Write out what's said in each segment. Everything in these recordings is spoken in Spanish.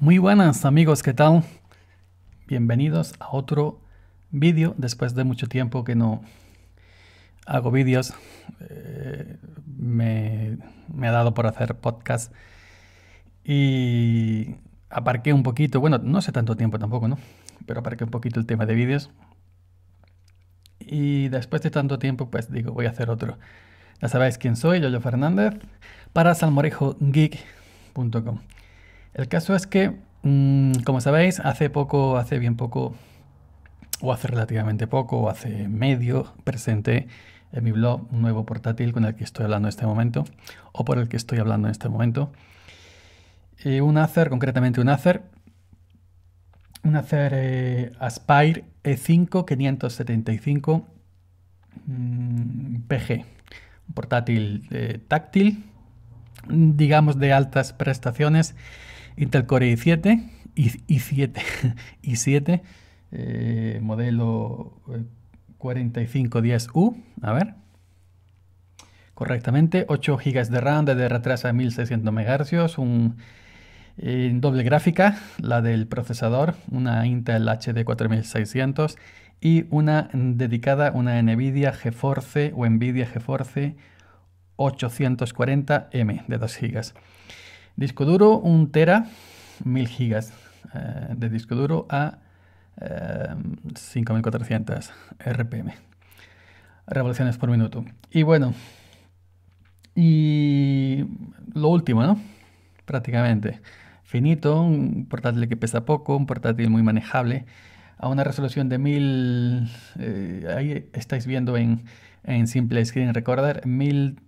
Muy buenas amigos, ¿qué tal? Bienvenidos a otro vídeo después de mucho tiempo que no hago vídeos. Eh, me, me, ha dado por hacer podcast y aparqué un poquito, bueno, no sé tanto tiempo tampoco, ¿no? Pero aparqué un poquito el tema de vídeos. Y después de tanto tiempo, pues digo, voy a hacer otro. Ya sabéis quién soy, Yoyo Fernández, para salmorejogeek.com. El caso es que, mm, como sabéis, hace poco, hace bien poco, o hace relativamente poco, o hace medio, presenté en mi blog un nuevo portátil con el que estoy hablando en este momento, o por el que estoy hablando en este momento. Eh, un Acer, concretamente un Acer, un Acer eh, Aspire E5 575 PG, un portátil eh, táctil, digamos de altas prestaciones Intel Core i7, i7, 7 modelo 4510U, eh, a ver, correctamente, 8 GB de RAM de retraso a 1600 MHz, un eh, doble gráfica, la del procesador, una Intel HD 4600 y una dedicada, una NVIDIA GeForce o NVIDIA GeForce 840M de 2 GB. Disco duro, un tera, 1000 gigas eh, de disco duro a 5400 eh, RPM, revoluciones por minuto. Y bueno, y lo último, ¿no? Prácticamente. Finito, un portátil que pesa poco, un portátil muy manejable, a una resolución de 1000, eh, ahí estáis viendo en, simple screen, recorder 1000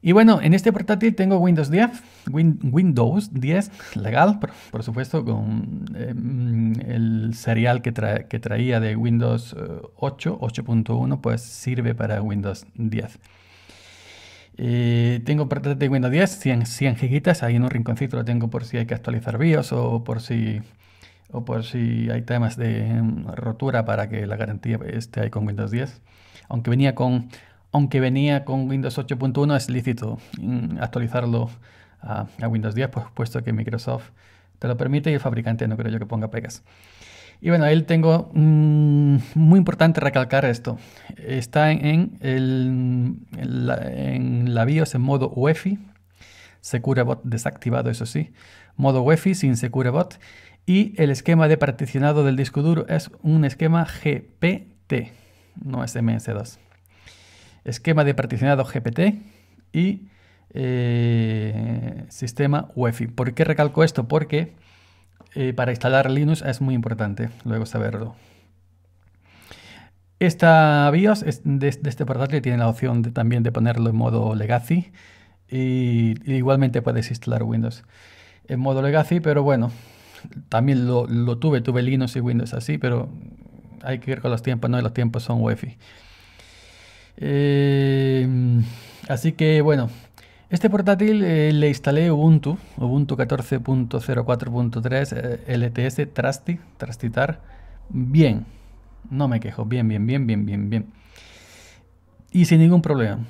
Y bueno, en este portátil tengo Windows 10, Windows 10 legal, por, supuesto, con eh, el serial que, traía de Windows 8, eh, 8.1, pues sirve para Windows 10. Eh, tengo portátil de Windows 10, 100, gigas, ahí en un rinconcito lo tengo por si hay que actualizar BIOS o por si, o por si hay temas de mm, rotura para que la garantía esté ahí con Windows 10. Aunque venía con aunque venía con Windows 8.1, es lícito mm, actualizarlo a, Windows 10, pues, puesto que Microsoft te lo permite y el fabricante no creo yo que ponga pegas. Y bueno, ahí tengo mm, muy importante recalcar esto. Está en, la, BIOS en modo UEFI, SecureBot desactivado, eso sí, modo UEFI sin SecureBot. Y el esquema de particionado del disco duro es un esquema GPT, no es 2 esquema de particionado GPT y eh, sistema UEFI. ¿Por qué recalco esto? Porque eh, para instalar Linux es muy importante luego saberlo. Esta BIOS de, este portátil tiene la opción de, también de ponerlo en modo Legacy y, igualmente puedes instalar Windows en modo Legacy, pero bueno, también lo, tuve, tuve Linux y Windows así, pero hay que ir con los tiempos, no los tiempos son UEFI. Eh, así que bueno, este portátil eh, le instalé Ubuntu, Ubuntu 14.04.3 eh, LTS Trusty, Trastitar, Bien, no me quejo, bien, bien, bien, bien, bien, bien. Y sin ningún problema.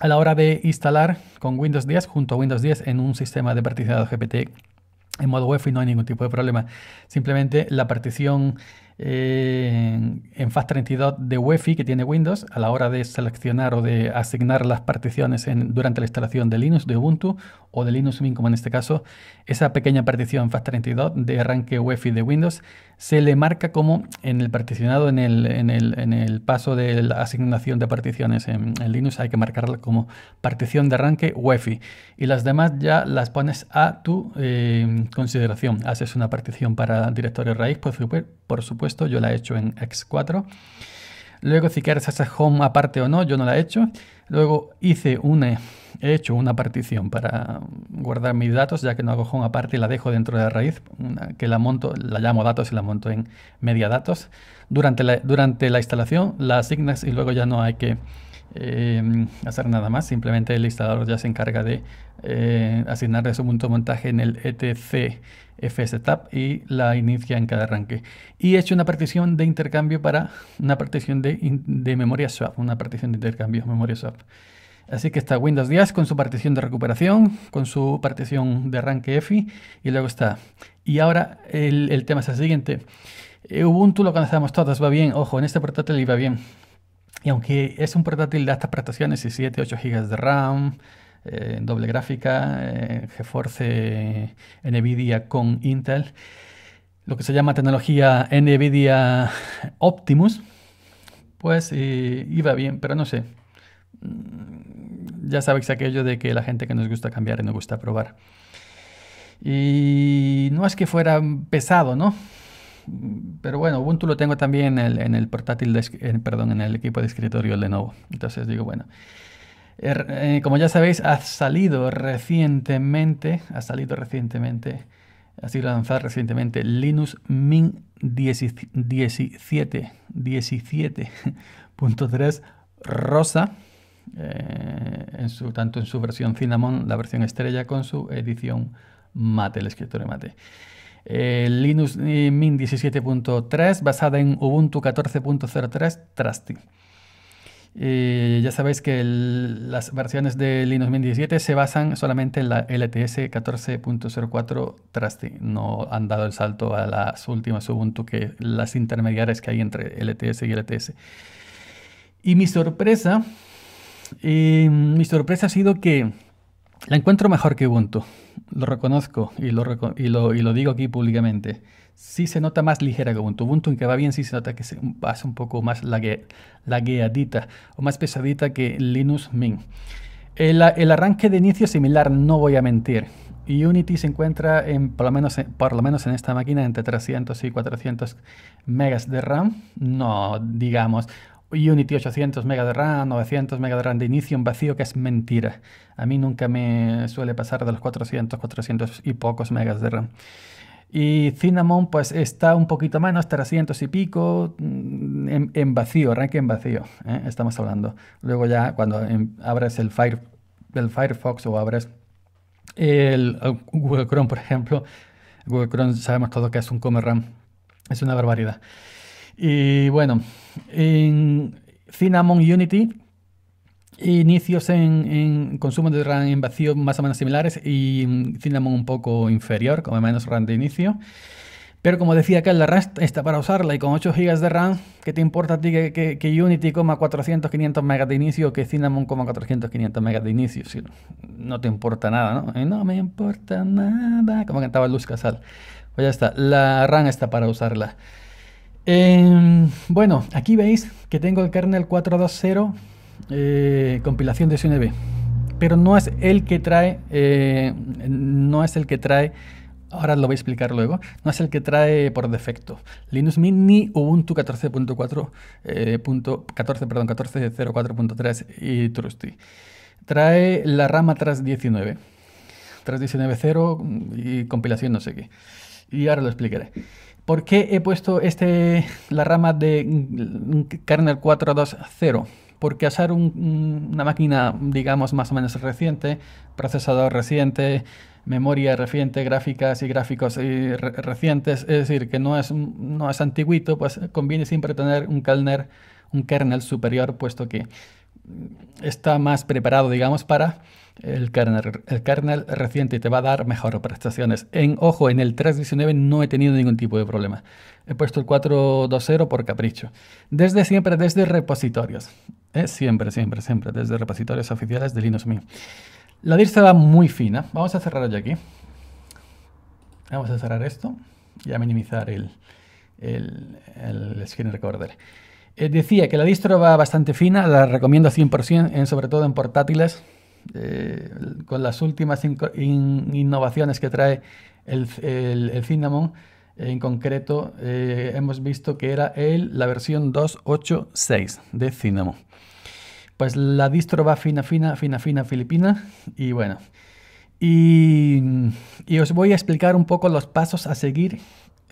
A la hora de instalar con Windows 10 junto a Windows 10 en un sistema de particionado GPT en modo y no hay ningún tipo de problema. Simplemente la partición en, FAST32 de UEFI que tiene Windows a la hora de seleccionar o de asignar las particiones durante la instalación de Linux, de Ubuntu o de Linux Mint como en este caso, esa pequeña partición FAST32 de arranque UEFI de Windows se le marca como en el particionado, en el, paso de la asignación de particiones en, Linux, hay que marcarla como partición de arranque UEFI. Y las demás ya las pones a tu eh, consideración. Haces una partición para directorio raíz, pues, por supuesto, yo la he hecho en X4. Luego, si quieres hacer home aparte o no, yo no la he hecho. Luego hice una He hecho una partición para guardar mis datos, ya que no hago una aparte, y la dejo dentro de la raíz, que la monto, la llamo datos y la monto en media datos. Durante la, durante la instalación la asignas y luego ya no hay que eh, hacer nada más, simplemente el instalador ya se encarga de eh, asignarle su punto de montaje en el etc fsetup y la inicia en cada arranque. Y he hecho una partición de intercambio para una partición de, de memoria swap, una partición de intercambio memoria swap. Así que está Windows 10 con su partición de recuperación, con su partición de arranque EFI y luego está. Y ahora el, tema es el siguiente. Eh, Ubuntu lo conocemos todos, va bien, ojo, en este portátil iba bien. Y aunque es un portátil de altas prestaciones, 7, 8 GB de RAM, eh, doble gráfica, eh, GeForce NVIDIA con Intel, lo que se llama tecnología NVIDIA Optimus, pues iba bien, pero no sé ya sabéis aquello de que la gente que nos gusta cambiar y nos gusta probar. Y no es que fuera pesado, ¿no? Pero bueno, Ubuntu lo tengo también en el, portátil, de, en, perdón, en el equipo de escritorio Lenovo. Entonces digo, bueno, eh, eh, como ya sabéis, ha salido recientemente, ha salido recientemente, ha sido lanzado recientemente Linux Mint 17, 17.3 Rosa eh, tanto en su versión Cinnamon, la versión estrella, con su edición Mate, el escritorio Mate. Linux Mint 17.3, basada en Ubuntu 14.03 Trusty. Eh, ya sabéis que las versiones de Linux Mint 17 se basan solamente en la LTS 14.04 Trusty. No han dado el salto a las últimas Ubuntu, que las intermediarias que hay entre LTS y LTS. Y mi sorpresa y mi sorpresa ha sido que la encuentro mejor que Ubuntu. Lo reconozco y lo, y lo, digo aquí públicamente. Sí se nota más ligera que Ubuntu. Ubuntu, en que va bien, sí se nota que se hace un poco más la lagueadita o más pesadita que Linux Mint. El, arranque de inicio es similar, no voy a mentir. Unity se encuentra, en, por, lo menos, por lo menos en esta máquina, entre 300 y 400 megas de RAM. No, digamos, Unity 800 MB de RAM, 900 MB de RAM de inicio, en vacío que es mentira. A mí nunca me suele pasar de los 400, 400 y pocos megas de RAM. Y Cinnamon pues está un poquito menos, 300 y pico, mm, en, vacío, rank en vacío, ¿eh? estamos hablando. Luego ya cuando em, abres el, Fire, Firefox o abres el, Google Chrome, por ejemplo, Google Chrome sabemos todo que es un comer RAM, es una barbaridad. Y bueno, en Cinnamon Unity, inicios en, en consumo de RAM en vacío más o menos similares y Cinnamon un poco inferior, como menos RAM de inicio. Pero como decía acá, la RAM está para usarla y con 8 GB de RAM, ¿qué te importa a ti que, Unity coma 400, 500 MB de inicio o que Cinnamon coma 400, 500 MB de inicio? Si no te importa nada, ¿no? no me importa nada, como cantaba Luz Casal. Pues ya está, la RAM está para usarla. Em, bueno, aquí veis que tengo el kernel 4.2.0 eh, compilación de SUNB, pero no es el que trae, eh, no es el que trae, ahora lo voy a explicar luego, no es el que trae por defecto Linux Mini ni Ubuntu 14.4, eh, perdón, 14.04.3 y Trusty. Trae la rama tras 19, tras 19.0 y compilación no sé qué. Y ahora lo explicaré. ¿Por qué he puesto este, la rama de kernel 4.2.0? Porque al una máquina, digamos, más o menos reciente, procesador reciente, memoria reciente, gráficas y gráficos recientes, es decir, que no es, no es antiguito, pues conviene siempre tener un kernel, un kernel superior, puesto que está más preparado, digamos, para el kernel, reciente te va a dar mejores prestaciones. En, ojo, en el 3.19 no he tenido ningún tipo de problema. He puesto el 4.2.0 por capricho. Desde siempre, desde repositorios. Eh, siempre, siempre, siempre, desde repositorios oficiales de Linux Mint. La distro va muy fina. Vamos a cerrar ya aquí. Vamos a cerrar esto y a minimizar el, el, el screen recorder eh, decía que la distro va bastante fina, la recomiendo 100%, sobre todo en portátiles, eh, con las últimas innovaciones que trae el, el, Cinnamon, eh, en concreto eh, hemos visto que era el, la versión 2.8.6 de Cinnamon. Pues la distro va fina, fina, fina, fina, filipina y bueno. Y, y os voy a explicar un poco los pasos a seguir,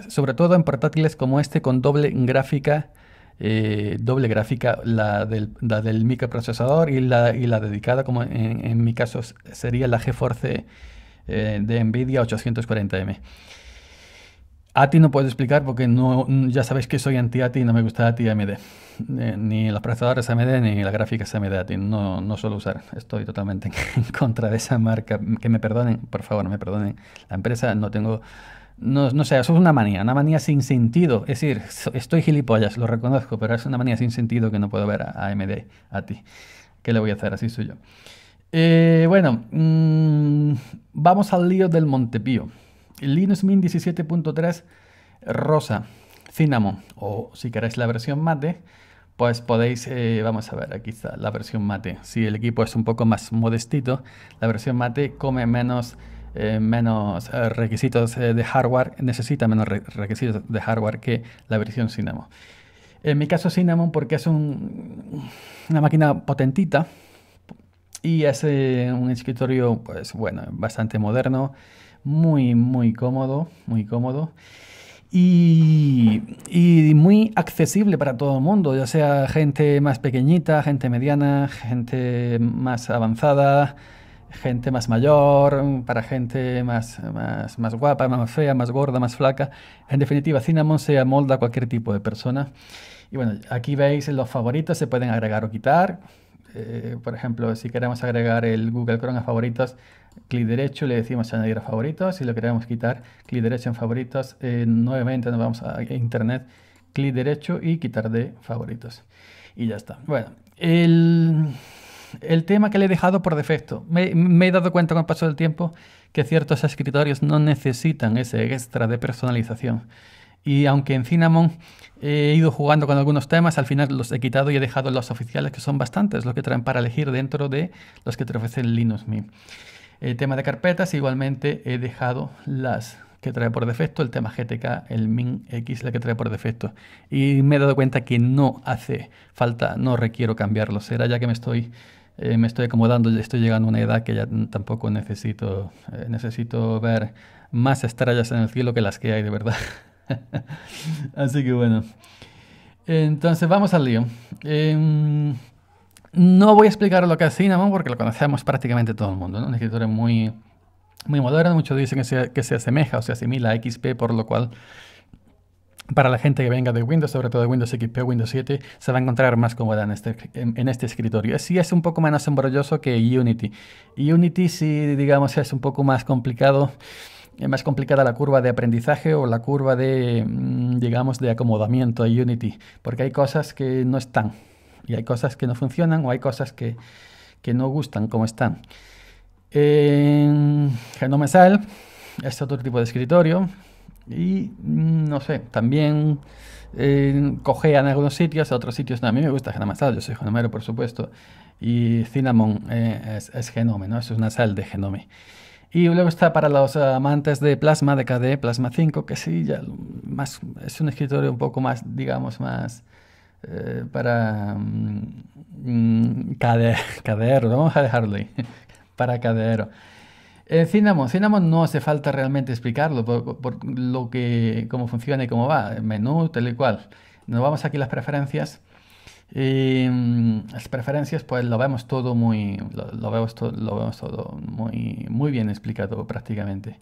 sobre todo en portátiles como este con doble gráfica eh, doble gráfica, la del, microprocesador y la, dedicada, como en, mi caso sería la GeForce eh, de NVIDIA 840M. ATI no puedo explicar porque no, ya sabéis que soy anti-ATI y no me gusta ATI AMD. Eh, ni los procesadores AMD ni la gráfica AMD ATI. No, no suelo usar. Estoy totalmente en contra de esa marca. Que me perdonen, por favor, me perdonen. La empresa no tengo no, sé, eso es una manía, una manía sin sentido. Es decir, estoy gilipollas, lo reconozco, pero es una manía sin sentido que no puedo ver a AMD, a ti. ¿Qué le voy a hacer? Así suyo? Eh, bueno, mm, vamos al lío del Montepío. Linux Mint 17.3 Rosa Cinnamon, o si queréis la versión mate, pues podéis, eh, vamos a ver, aquí está la versión mate. Si el equipo es un poco más modestito, la versión mate come menos eh, menos eh, requisitos eh, de hardware, necesita menos requisitos de hardware que la versión Cinnamon. En mi caso Cinnamon porque es una máquina potentita y es un escritorio pues bueno, bastante moderno, muy muy cómodo, muy cómodo. y, muy accesible para todo el mundo, ya sea gente más pequeñita, gente mediana, gente más avanzada, gente más mayor, para gente más, más, más guapa, más fea, más gorda, más flaca. En definitiva, Cinnamon se amolda a cualquier tipo de persona. Y bueno, aquí veis los favoritos, se pueden agregar o quitar. Eh, por ejemplo, si queremos agregar el Google Chrome a favoritos, clic derecho, le decimos añadir a favoritos. Si lo queremos quitar, clic derecho en favoritos. Eh, nuevamente nos vamos a Internet, clic derecho y quitar de favoritos. Y ya está. Bueno, el el tema que le he dejado por defecto. Me, he dado cuenta con el paso del tiempo que ciertos escritorios no necesitan ese extra de personalización. Y aunque en Cinnamon he ido jugando con algunos temas, al final los he quitado y he dejado los oficiales, que son bastantes los que traen para elegir dentro de los que te ofrecen Linux Mint. El tema de carpetas, igualmente he dejado las que trae por defecto, el tema GTK, el x la que trae por defecto. Y me he dado cuenta que no hace falta, no requiero cambiarlos. Será ya que me estoy eh, me estoy acomodando, estoy llegando a una edad que ya tampoco necesito, eh, necesito ver más estrellas en el cielo que las que hay de verdad. Así que bueno. Entonces vamos al lío. Em, no voy a explicar lo que es Cinnamon porque lo conocemos prácticamente todo el mundo. ¿no? un escritor muy, muy moderno Muchos dicen que que se asemeja o se asimila a XP, por lo cual para la gente que venga de Windows, sobre todo de Windows XP o Windows 7, se va a encontrar más cómoda en este, este escritorio. Sí es un poco menos embrolloso que Unity. Unity sí, digamos, es un poco más complicado es eh, más complicada la curva de aprendizaje o la curva de, mm, digamos, de acomodamiento a Unity, porque hay cosas que no están, y hay cosas que no funcionan o hay cosas que, que no gustan como están. Genome Sal es otro tipo de escritorio, y mm, no sé, también eh, en algunos sitios, otros sitios no. A mí me gusta sal, yo soy genomero, por supuesto. Y Cinnamon eh, es, es, genome, Eso es una sal de genome. Y luego está para los amantes de Plasma, de KDE, Plasma 5, que sí, ya más, es un escritorio un poco más, digamos, más eh, para um, mm, mm, KDE, vamos a dejarlo ahí, para KDR. En eh, Cinnamon, no hace falta realmente explicarlo por, lo que, cómo funciona y cómo va, menú, tal y cual. Nos vamos aquí a las preferencias. Eh, las preferencias, pues lo vemos todo muy, lo, vemos, lo vemos, todo muy, muy bien explicado prácticamente.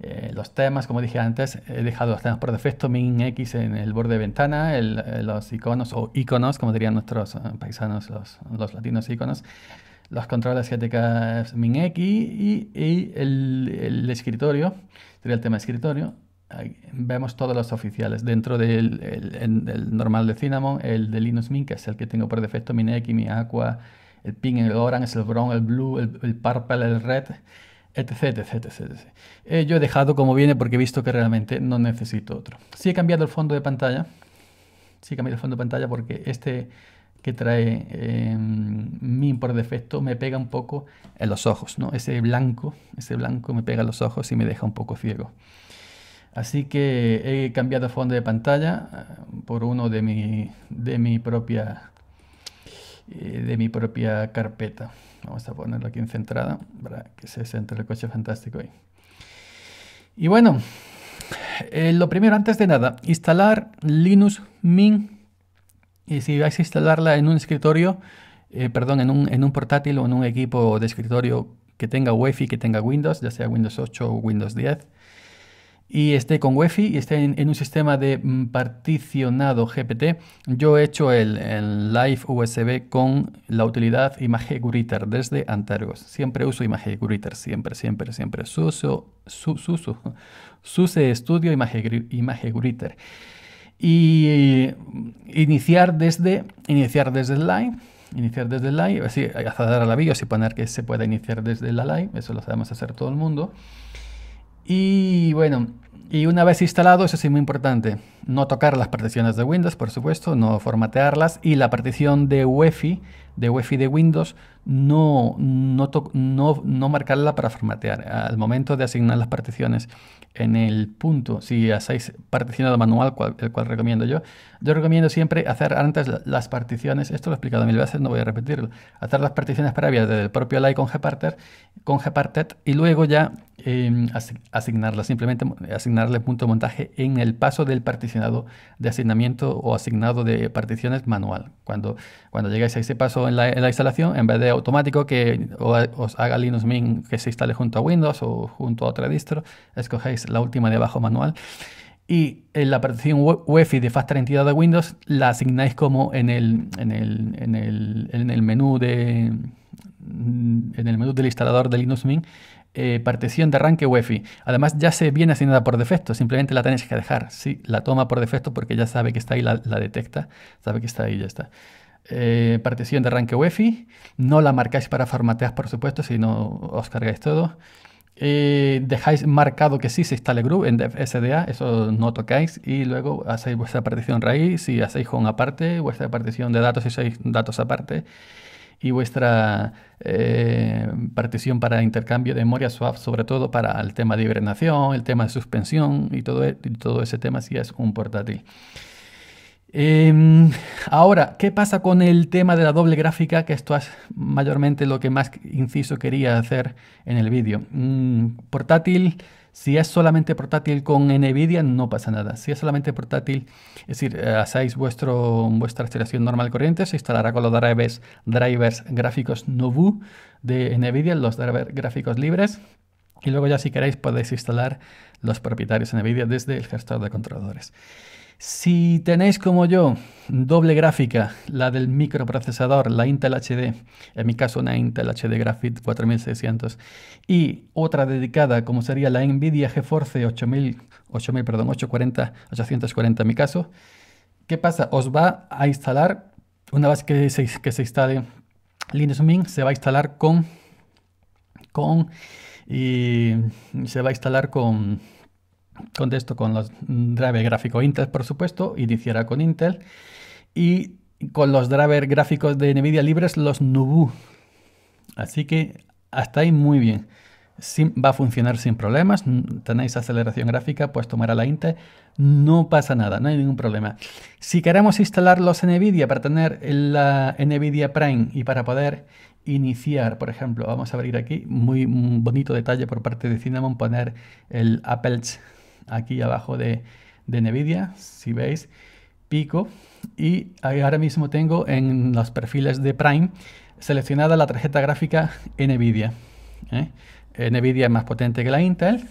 Eh, los temas, como dije antes, he dejado los temas por defecto, min X en el borde de ventana, los iconos o iconos, como dirían nuestros paisanos, los, los latinos iconos los controles GTK min X y, y el, escritorio, sería el tema escritorio. vemos todos los oficiales dentro del normal de Cinnamon, el de Linux Mint, que es el que tengo por defecto, MinX, X, mi Aqua, el pink, el orange, el brown, el blue, el, purple, el red, etc. etc, etc, eh, yo he dejado como viene porque he visto que realmente no necesito otro. Sí he cambiado el fondo de pantalla, sí he cambiado el fondo de pantalla porque este que trae em, min por defecto me pega un poco en los ojos, ¿no? Ese blanco, ese blanco me pega en los ojos y me deja un poco ciego. Así que he cambiado fondo de pantalla eh, por uno de mi, de mi propia eh, de mi propia carpeta. Vamos a ponerlo aquí en centrada para que se centre el coche fantástico ahí. Y bueno, eh, lo primero, antes de nada, instalar Linux Mint y si vais a instalarla en un escritorio, eh, perdón, en un, portátil o en un equipo de escritorio que tenga Wi-Fi, que tenga Windows, ya sea Windows 8 o Windows 10, y esté con Wi-Fi y esté en, un sistema de particionado GPT, yo he hecho el, el Live USB con la utilidad Image Gritter desde Antargos. Siempre uso Image Gritter, siempre, siempre, siempre. Suso, su, SUSE Studio Image, Image y eh, iniciar desde, iniciar desde el line iniciar desde el live, así, dar a la BIOS y poner que se pueda iniciar desde la live, eso lo sabemos hacer todo el mundo. Y bueno, y una vez instalado, eso sí muy importante, no tocar las particiones de Windows, por supuesto, no formatearlas, y la partición de UEFI de UEFI de Windows, no, no, no, marcarla para formatear. Al momento de asignar las particiones en el punto, si hacéis particionado manual, el cual recomiendo yo, yo recomiendo siempre hacer antes las particiones, esto lo he explicado mil veces, no voy a repetirlo, hacer las particiones previas del propio like con Gparted, con Gparted y luego ya eh, asignarlas, simplemente asignarle punto de montaje en el paso del particionado de asignamiento o asignado de particiones manual. Cuando, cuando llegáis a ese paso en la, instalación en vez de automático que os haga Linux Mint que se instale junto a Windows o junto a otra distro, escogéis la última de abajo manual y en la partición UEFI de Fast 32 de Windows la asignáis como en el, en el, en el, en el menú de en el menú del instalador de Linux Mint eh, partición de arranque UEFI. Además ya se viene asignada por defecto, simplemente la tenéis que dejar. si la toma por defecto porque ya sabe que está ahí, la, la detecta, sabe que está ahí y ya está. Eh, partición de arranque UEFI. No la marcáis para formatear, por supuesto, si no os cargáis todo. Eh, dejáis marcado que sí se instale group en SDA, eso no tocáis. Y luego hacéis vuestra partición raíz, si hacéis home aparte, vuestra partición de datos si hacéis datos aparte. Y vuestra eh, partición para intercambio de memoria swap, sobre todo para el tema de hibernación, el tema de suspensión y todo, e, y todo ese tema si es un portátil. Em, ahora, ¿qué pasa con el tema de la doble gráfica? Que esto es mayormente lo que más inciso quería hacer en el vídeo. Mm, portátil, si es solamente portátil con NVIDIA, no pasa nada. Si es solamente portátil, es decir, eh, hacéis vuestro, vuestra instalación normal corriente, se instalará con los drivers, gráficos novo de NVIDIA, los drivers gráficos libres. Y luego ya si queréis podéis instalar los propietarios NVIDIA desde el gestor de controladores. Si tenéis como yo doble gráfica, la del microprocesador, la Intel HD, en mi caso una Intel HD Graphite 4600, y otra dedicada como sería la Nvidia GeForce 8000, 8000 perdón, 840, 840 en mi caso, ¿qué pasa? Os va a instalar, una vez que se, instale Linux Mint, se va a instalar con, con, y se va a instalar con Contesto con los driver gráfico Intel, por supuesto, iniciará con Intel. Y con los drivers gráficos de NVIDIA libres, los Nubu. Así que hasta ahí muy bien. va a funcionar sin problemas. Tenéis aceleración gráfica, pues tomará la Intel. No pasa nada, no hay ningún problema. Si queremos instalar los NVIDIA para tener la NVIDIA Prime y para poder iniciar, por ejemplo, vamos a abrir aquí, muy mm, bonito detalle por parte de Cinnamon, poner el Apple's aquí abajo de, NVIDIA, si veis, pico. Y ahora mismo tengo en los perfiles de Prime seleccionada la tarjeta gráfica NVIDIA. ¿eh? NVIDIA es más potente que la Intel,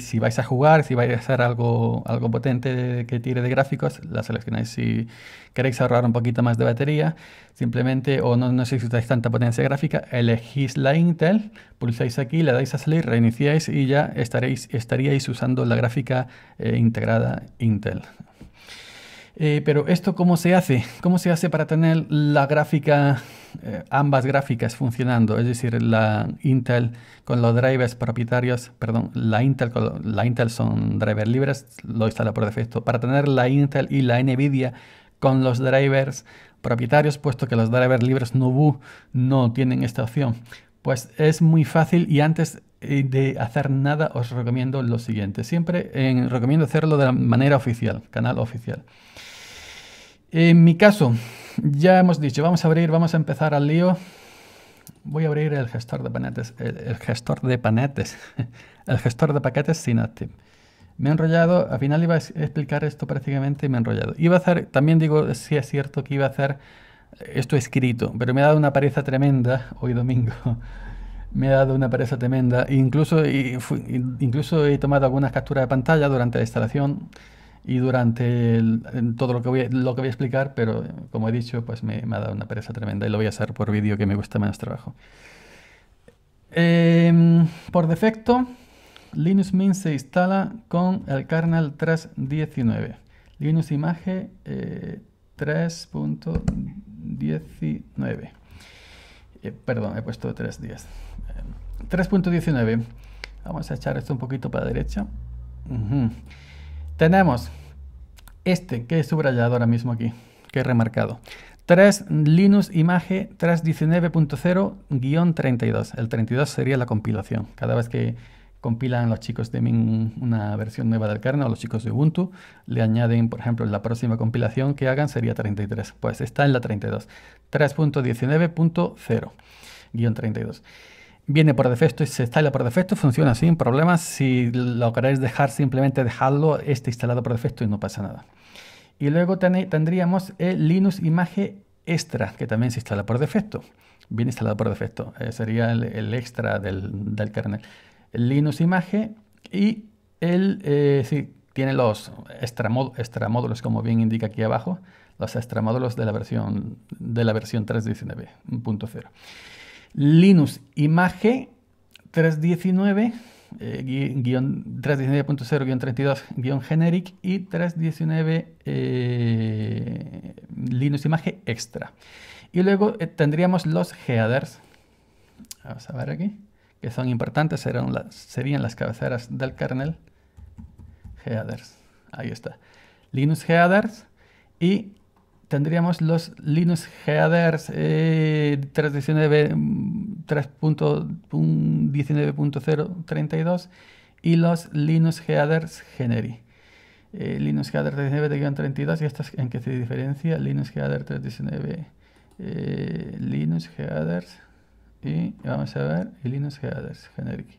si vais a jugar, si vais a hacer algo, algo potente que tire de gráficos, la seleccionáis. Si queréis ahorrar un poquito más de batería, simplemente, o no necesitáis tanta potencia gráfica, elegís la Intel, pulsáis aquí, le dais a salir, reiniciáis y ya estaréis, estaríais usando la gráfica eh, integrada Intel. Eh, pero esto, ¿cómo se hace? ¿Cómo se hace para tener la gráfica eh, ambas gráficas funcionando, es decir, la Intel con los drivers propietarios, perdón, la Intel, con, la Intel son drivers libres, lo instala por defecto, para tener la Intel y la Nvidia con los drivers propietarios, puesto que los drivers libres Nubu no tienen esta opción. Pues es muy fácil y antes eh, de hacer nada os recomiendo lo siguiente. Siempre eh, recomiendo hacerlo de la manera oficial, canal oficial. En mi caso, ya hemos dicho, vamos a abrir, vamos a empezar al lío. Voy a abrir el gestor de panetes, el, gestor de panetes, el gestor de paquetes Synaptic. Me he enrollado, al final iba a explicar esto prácticamente y me he enrollado. Iba a hacer, también digo, si es cierto que iba a hacer esto escrito, pero me ha dado una pereza tremenda hoy domingo. me ha dado una pereza tremenda. Incluso, incluso he tomado algunas capturas de pantalla durante la instalación y durante todo lo que, voy, lo que voy a explicar, pero eh, como he dicho, pues me, ha dado una pereza tremenda y lo voy a hacer por vídeo que me gusta menos trabajo. Em, por defecto, Linux Mint se instala con el kernel 3.19. Linux Image 3.19. Eh, eh, perdón, he puesto 3.10. 3.19. Em, Vamos a echar esto un poquito para la derecha. Tenemos este que he subrayado ahora mismo aquí, que he remarcado. 3 Linux Image 3.19.0-32. El 32 sería la compilación. Cada vez que compilan los chicos de Min una versión nueva del kernel o los chicos de Ubuntu, le añaden, por ejemplo, la próxima compilación que hagan sería 33. Pues está en la 32. 3.19.0-32 viene por defecto y se instala por defecto, funciona sin problemas. Si lo queréis dejar, simplemente dejarlo está instalado por defecto y no pasa nada. Y luego tendríamos el Linux Image Extra, que también se instala por defecto. Viene instalado por defecto, eh, sería el, extra del, del kernel. El Linux Image y el, eh, tiene los extramódulos, extra como bien indica aquí abajo, los extramódulos de la versión, de la versión 3.19.0. Linux Image 319. 319.0-32-generic eh, y 319 eh, Linux Image Extra. Y luego eh, tendríamos los headers. Vamos a ver aquí. Que son importantes. serían las cabeceras del kernel. Headers. Ahí está. Linux headers y tendríamos los Linux headers eh, 3.19.032 mm, y los Linux headers generi. Eh, Linux headers 39-32 y estas en qué se diferencia Linux headers 319 eh, Linux headers y vamos a ver y Linux headers generic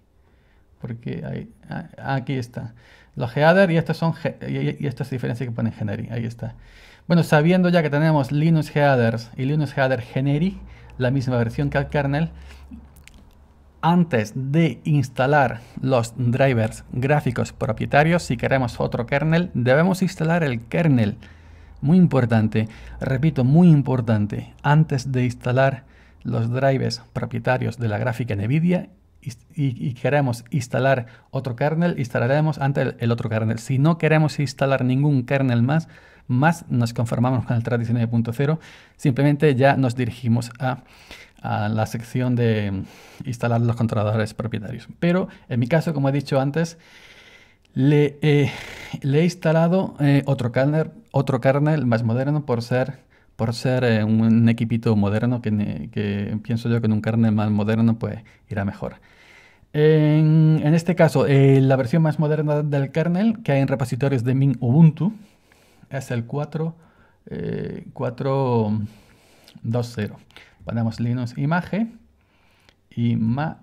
porque hay, ah, aquí está los headers y estas son y, y diferencias que pone generic ahí está bueno, sabiendo ya que tenemos Linux Headers y Linux Header Generic, la misma versión que el kernel, antes de instalar los drivers gráficos propietarios, si queremos otro kernel, debemos instalar el kernel. Muy importante, repito, muy importante, antes de instalar los drivers propietarios de la gráfica NVIDIA y, queremos instalar otro kernel, instalaremos antes el otro kernel. Si no queremos instalar ningún kernel más, más nos conformamos con el TRAT19.0, simplemente ya nos dirigimos a, la sección de instalar los controladores propietarios. Pero en mi caso, como he dicho antes, le, eh, he instalado eh, otro, kernel, otro kernel más moderno por ser por ser eh, un equipito moderno, que, pienso yo que en un kernel más moderno irá mejor. En, este caso, la versión más moderna del kernel que hay en repositorios de Min Ubuntu, es el 4420. Eh, Ponemos Linux imagen, Image.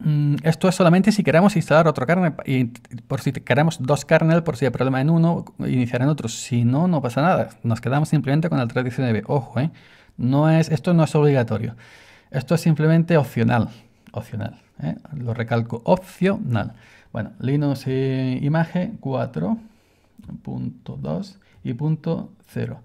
Mm, esto es solamente si queremos instalar otro kernel, y por si queremos dos kernels, por si hay problema en uno, iniciar en otro. Si no, no pasa nada. Nos quedamos simplemente con el 319. Ojo, eh. no es, esto no es obligatorio. Esto es simplemente opcional. Opcional. Eh. Lo recalco, opcional. Bueno, Linux image imagen 4 punto 2 y punto 0.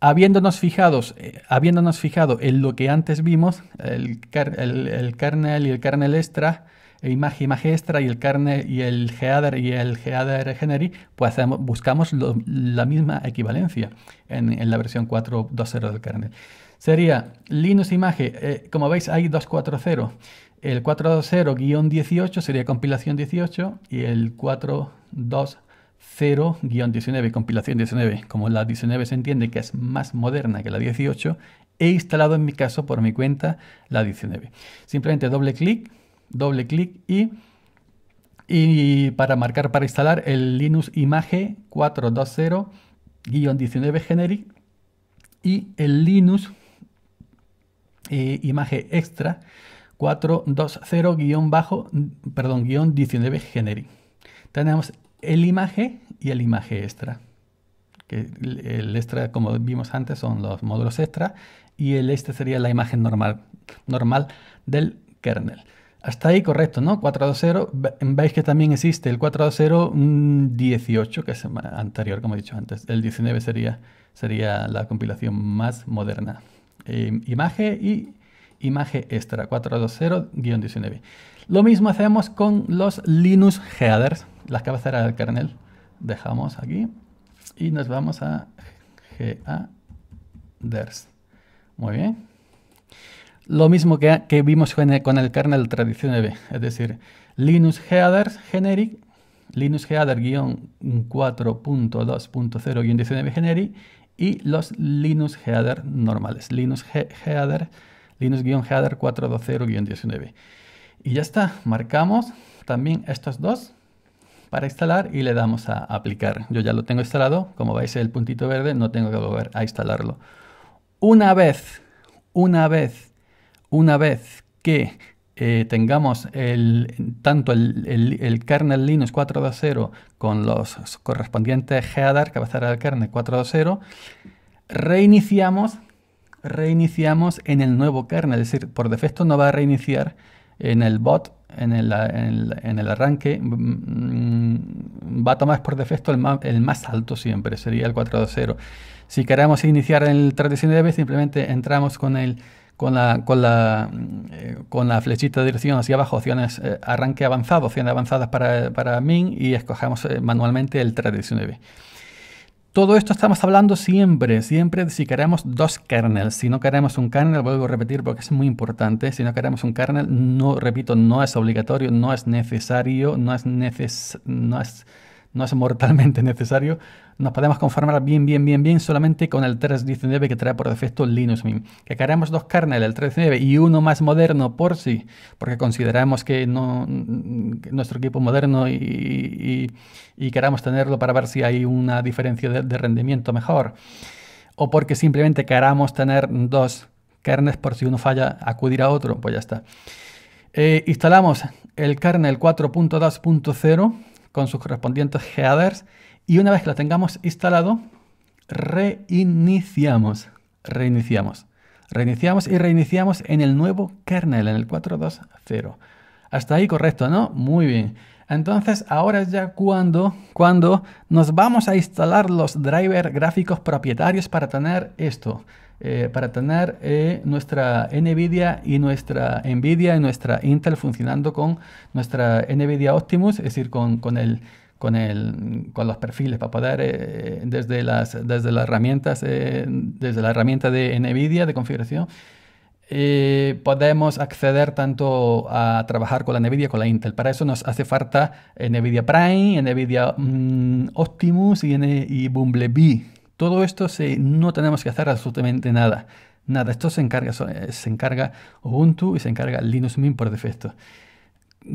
Habiéndonos, fijados, eh, habiéndonos fijado en lo que antes vimos, el, kernel y el kernel extra, el imagen extra y el kernel y el header y el header generi, pues buscamos la misma equivalencia en, la versión 4.2.0 del kernel. Sería Linux imagen, eh, como veis hay 2.4.0. El 4.2.0-18 sería compilación 18 y el 4.2.0. 0-19, compilación 19, como la 19 se entiende que es más moderna que la 18, he instalado en mi caso por mi cuenta la 19. Simplemente doble clic, doble clic y, y para marcar para instalar el Linux Image 420-19 Generic y el Linux eh, Image Extra 420-19 Generic. Tenemos el imagen y el imagen extra. Que el extra, como vimos antes, son los módulos extra y el este sería la imagen normal, normal del kernel. Hasta ahí correcto, ¿no? 4.2.0. Veis que también existe el 18 que es anterior, como he dicho antes. El 19 sería, sería la compilación más moderna. Eh, imagen y imagen extra, 4.2.0-19. Lo mismo hacemos con los Linux headers las cabeceras del kernel. Dejamos aquí y nos vamos a GADERS. Muy bien. Lo mismo que, vimos con el, kernel tradicional, es decir, Linux Headers Generic, Linux Header 4.2.0-19 Generic y los Linux Header normales, Linux Header, Linux-Header 4.2.0-19. Y ya está, marcamos también estos dos para instalar y le damos a aplicar. Yo ya lo tengo instalado, como veis el puntito verde, no tengo que volver a instalarlo. Una vez, una vez, una vez que eh, tengamos el, tanto el, el, kernel Linux 4.2.0 con los correspondientes a estar el kernel 4.2.0, reiniciamos, reiniciamos en el nuevo kernel, es decir, por defecto no va a reiniciar en el bot en el, arranque mm, mm, va a tomar por defecto el más, alto siempre, sería el 4.2.0. Si queremos iniciar el 3.19, simplemente entramos mm, eh, con la, flechita de dirección hacia abajo, opciones eh, arranque avanzado, opciones avanzadas para, para min y escogemos eh, manualmente el 319. Todo esto estamos hablando siempre, siempre si queremos dos kernels. Si no queremos un kernel, vuelvo a repetir porque es muy importante, si no queremos un kernel, no, repito, no es obligatorio, no es necesario, no es, necesario. no es no es mortalmente necesario, nos podemos conformar bien, bien, bien, bien solamente con el 3.19 que trae por defecto Linux Mint. Que queramos dos kernels, el 3.19 y uno más moderno por sí, porque consideramos que nuestro equipo moderno y, queramos tenerlo para ver si hay una diferencia de, rendimiento mejor. O porque simplemente queramos tener dos kernels por si uno falla, acudir a otro, pues ya está. Eh, instalamos el kernel 4.2.0 con sus correspondientes headers y una vez que lo tengamos instalado, reiniciamos, reiniciamos, reiniciamos y reiniciamos en el nuevo kernel, en el 4.2.0. Hasta ahí correcto, ¿no? Muy bien. Entonces, ahora ya cuando, cuando nos vamos a instalar los drivers gráficos propietarios para tener esto, eh, para tener eh, nuestra NVIDIA y nuestra NVIDIA y nuestra Intel funcionando con nuestra NVIDIA Optimus, es decir, con, el... Con, los perfiles para poder eh, desde las desde las herramientas desde la herramienta de NVIDIA de configuración eh, podemos acceder tanto a trabajar con la NVIDIA, con la Intel. Para eso nos hace falta eh, NVIDIA Prime, NVIDIA mm, Optimus y, Bumblebee. Todo esto no tenemos que hacer absolutamente nada. Nada, esto se encarga, se encarga Ubuntu y se encarga Linux Mint por defecto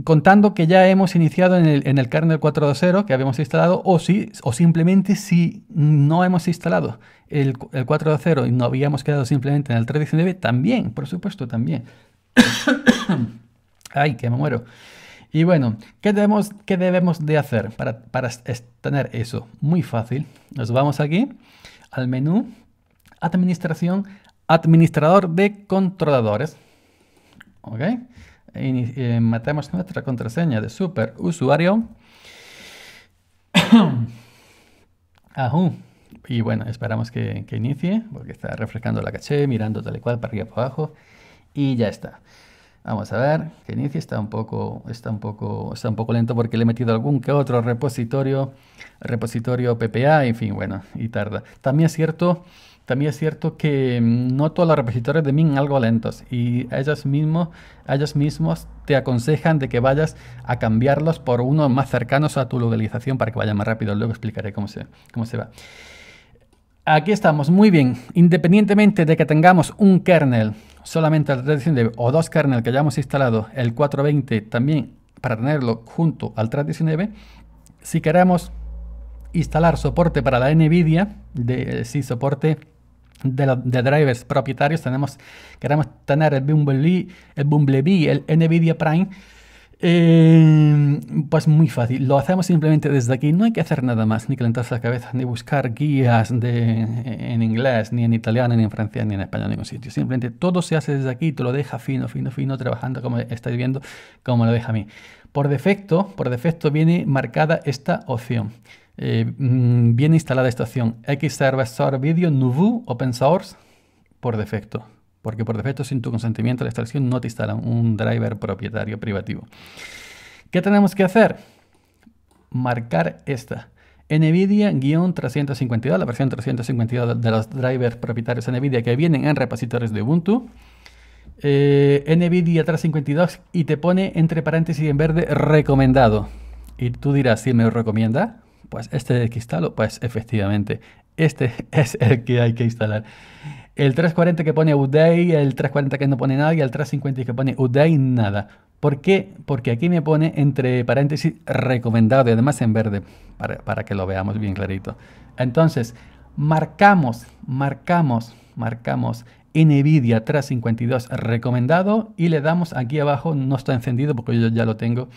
contando que ya hemos iniciado en el, en el kernel 4.2.0 que habíamos instalado, o, sí o simplemente si no hemos instalado el, el 4.2.0 y no habíamos quedado simplemente en el 3.19, también, por supuesto, también. Ay, que me muero. Y bueno, ¿qué debemos, debemos de hacer para, para tener eso? Muy fácil. Nos vamos aquí al menú Administración, Administrador de Controladores. ¿Ok? Eh, matemos nuestra contraseña de super usuario. Y bueno, esperamos que, inicie, porque está refrescando la caché, mirando tal y cual para arriba para abajo. Y ya está. Vamos a ver, que inicie, está un poco, está un poco, está un poco lento porque le he metido algún que otro repositorio, repositorio PPA, en fin, bueno, y tarda. También es cierto también es cierto que mm, no todos los repositorios de Mint algo lentos y ellos mismos, ellos mismos te aconsejan de que vayas a cambiarlos por unos más cercanos a tu localización para que vaya más rápido. Luego explicaré cómo se, cómo se va. Aquí estamos, muy bien. Independientemente de que tengamos un kernel, solamente al 319 o dos kernels que hayamos instalado, el 420 también para tenerlo junto al 319, si queremos instalar soporte para la NVIDIA, de, eh, sí, soporte de, los, drivers propietarios. Tenemos, queremos tener el Bumblebee, el Bumblebee, el NVIDIA Prime. Eh, pues muy fácil, lo hacemos simplemente desde aquí, no hay que hacer nada más, ni calentarse la cabezas, ni buscar guías en inglés, ni en italiano, ni en francés, ni en español, ni en ningún sitio. Simplemente todo se hace desde aquí, te lo deja fino, fino, fino, trabajando como estáis viendo, como lo deja a mí. Por defecto, por defecto viene marcada esta opción viene eh, mm, instalada esta opción Store Video Nuvu Open Source por defecto. Porque por defecto, sin tu consentimiento, la extracción no te instala un driver propietario privativo. ¿Qué tenemos que hacer? Marcar esta. NVIDIA-352, la versión 352 de los drivers propietarios NVIDIA que vienen en repositorios de Ubuntu. Eh, NVIDIA 352 y te pone entre paréntesis en verde recomendado. Y tú dirás, si me recomienda? Pues este es que instalo, pues efectivamente, este es el que hay que instalar. El 340 que pone Uday, el 340 que no pone nada y el 350 que pone Uday nada. ¿Por qué? Porque aquí me pone entre paréntesis recomendado y además en verde para, para que lo veamos bien clarito. Entonces, marcamos, marcamos, marcamos NVIDIA 352 recomendado y le damos aquí abajo, no está encendido porque yo ya lo tengo,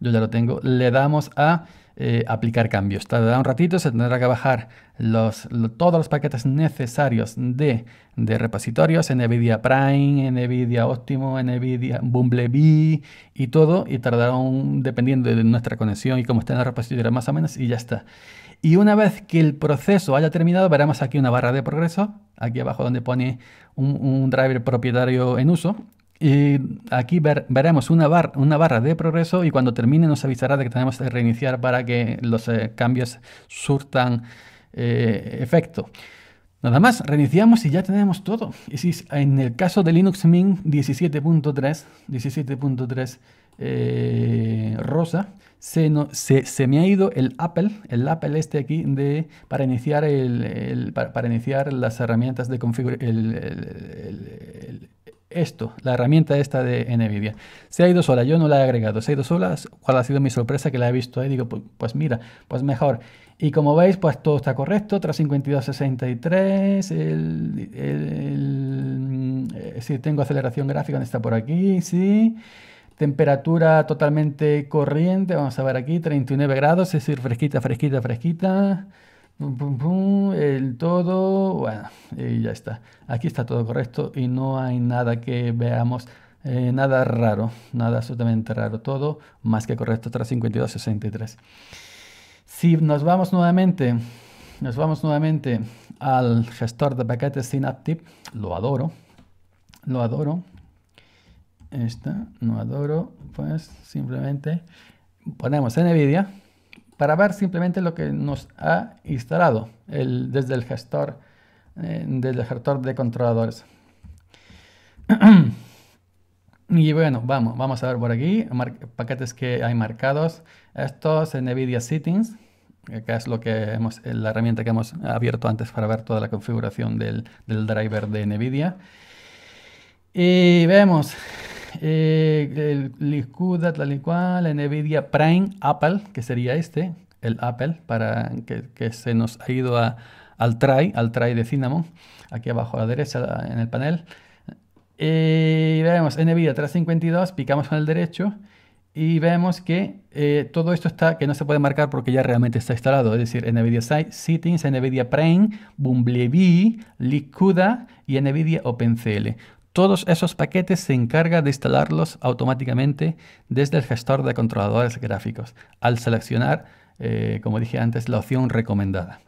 yo ya lo tengo, le damos a eh, aplicar cambios. Tardará un ratito, se tendrá que bajar los, todos los paquetes necesarios de, de repositorios, NVIDIA Prime, NVIDIA Optimo, NVIDIA Bumblebee y todo, y tardará un, dependiendo de nuestra conexión y cómo está en la más o menos, y ya está. Y una vez que el proceso haya terminado, veremos aquí una barra de progreso, aquí abajo donde pone un driver propietario en uso, y aquí veremos una, bar, una barra de progreso y cuando termine nos avisará de que tenemos que reiniciar para que los eh, cambios surtan eh, efecto. Nada más, reiniciamos y ya tenemos todo. Y en el caso de Linux Mint 17.3, 17.3 eh, rosa, se, se, me ha ido el Apple, el Apple este aquí, de, para, iniciar el, para, iniciar las herramientas de configuración, el esto, la herramienta esta de NVIDIA. Se ha ido sola, yo no la he agregado, se ha ido sola, cuál ha sido mi sorpresa que la he visto ahí, digo, pues, pues mira, pues mejor. Y como veis, pues todo está correcto, tras 5263, si tengo aceleración gráfica, donde está por aquí? Sí. Temperatura totalmente corriente, vamos a ver aquí, 39 grados, es decir, fresquita, fresquita, fresquita el todo, bueno, y ya está. Aquí está todo correcto y no hay nada que veamos, eh, nada raro, nada absolutamente raro, todo más que correcto tras 63 Si nos vamos nuevamente, nos vamos nuevamente al gestor de paquetes Synaptic, lo adoro, lo adoro. Esta, no adoro, pues simplemente ponemos NVIDIA para ver simplemente lo que nos ha instalado el, desde el gestor eh, desde gestor de controladores. y bueno, vamos, vamos a ver por aquí paquetes que hay marcados. Estos en NVIDIA Settings, eh, que es lo que hemos, eh, la herramienta que hemos abierto antes para ver toda la configuración del, del driver de NVIDIA. Y vemos eh, el Licuda, cual, Nvidia Prime, Apple, que sería este, el Apple, para que, se nos ha ido al try, al try de Cinnamon, aquí abajo a la derecha en el panel. Eh, y vemos NVIDIA 352, picamos con el derecho y vemos que eh, todo esto está, que no se puede marcar porque ya realmente está instalado, es decir, NVIDIA Settings, NVIDIA Prime, Bumblebee, Licuda y NVIDIA OpenCL. Todos esos paquetes se encarga de instalarlos automáticamente desde el gestor de controladores gráficos al seleccionar, eh, como dije antes, la opción recomendada.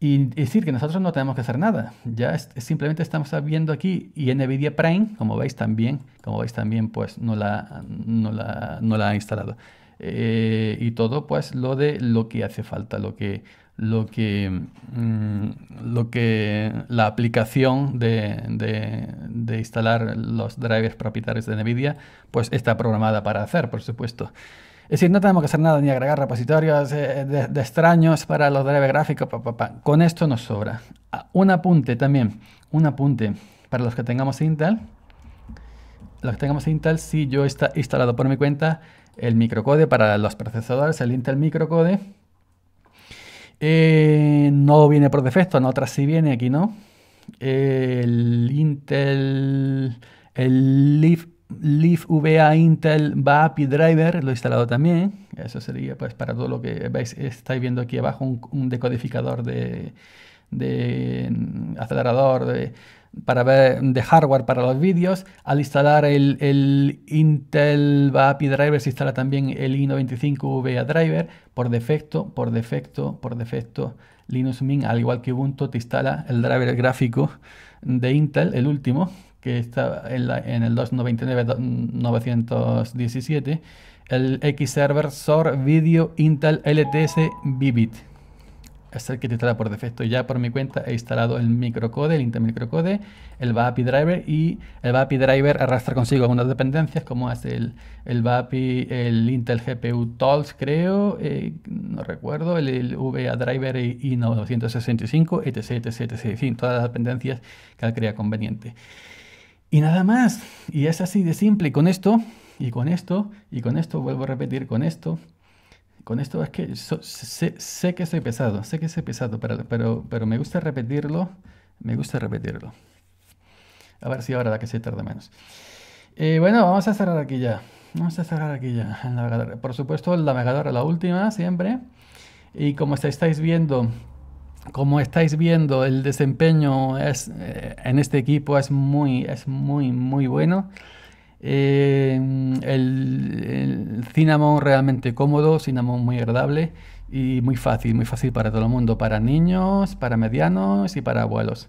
Y decir que nosotros no tenemos que hacer nada. Ya simplemente estamos viendo aquí y NVIDIA Prime, como veis también, como veis también, pues no la, no la, ha instalado. Eh, y todo pues lo de lo que hace falta, lo que lo que, mm, lo que la aplicación de, instalar los drivers propietarios de NVIDIA, pues está programada para hacer, por supuesto. Es decir, no tenemos que hacer nada ni agregar repositorios eh, eh, de, extraños para los drivers gráficos. Con esto nos sobra. Ah, un apunte también, un apunte para los que tengamos Intel. Los que tengamos Intel, si yo está instalado por mi cuenta el microcode para los procesadores, el Intel microcode eh, no viene por defecto, en otras sí viene, aquí no. el Intel, el Leaf, Leaf VA Intel VAPI Driver lo he instalado también. Eso sería pues para todo lo que veis, estáis viendo aquí abajo un, decodificador de, de mm, acelerador de, para de hardware para los vídeos. Al instalar el, el Intel VAPI Driver se instala también el i95VA Driver. Por defecto, por defecto, por defecto, Linux Mint, al igual que Ubuntu, te instala el driver gráfico de Intel, el último, que está en, el 299-917, el X-Server SOR Video Intel LTS Vivid es el que te trae por defecto. Ya por mi cuenta he instalado el microcode, el intel microcode el VAPI driver y el VAPI driver arrastra consigo algunas dependencias como hace el, el VAPI, el Intel GPU Tools creo, eh, no recuerdo, el, el VA driver y 965 etc, etc, etc. En fin, todas las dependencias que él crea conveniente. Y nada más. Y es así de simple. Y con esto, y con esto, y con esto, vuelvo a repetir, con esto con esto es que sé, que soy pesado, sé que soy pesado, pero, pero, me gusta repetirlo, me gusta repetirlo. A ver si ahora la que se tarda menos. Eh, bueno, vamos a cerrar aquí ya. Vamos a cerrar aquí ya el navegador. Por supuesto, el navegador la última siempre. Y como estáis viendo, como estáis viendo, el desempeño es, eh, en este equipo es muy, es muy, muy bueno. Eh, el, realmente cómodo, cinnamon muy agradable y muy fácil, muy fácil para todo el mundo, para niños, para medianos y para abuelos.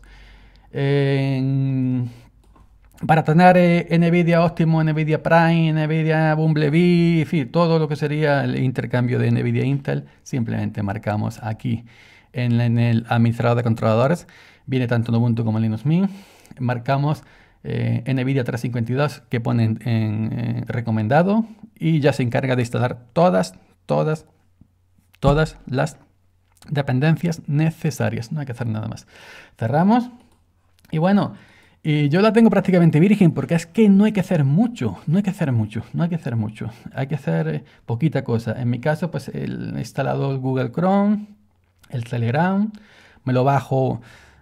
para tener eh, NVIDIA Optimo, NVIDIA Prime, NVIDIA Bumblebee, en fin, todo lo que sería el intercambio de NVIDIA e Intel, simplemente marcamos aquí en, en el administrador de controladores, viene tanto Ubuntu como Linux Mint, marcamos eh, NVIDIA 352 que ponen en eh, recomendado y ya se encarga de instalar todas, todas, todas las dependencias necesarias. No hay que hacer nada más. Cerramos. Y bueno, yo la tengo prácticamente virgen porque es que no hay que hacer mucho, no hay que hacer mucho, no hay que hacer mucho. Hay que hacer eh, poquita cosa. En mi caso, pues el instalado Google Chrome, el Telegram, me lo bajo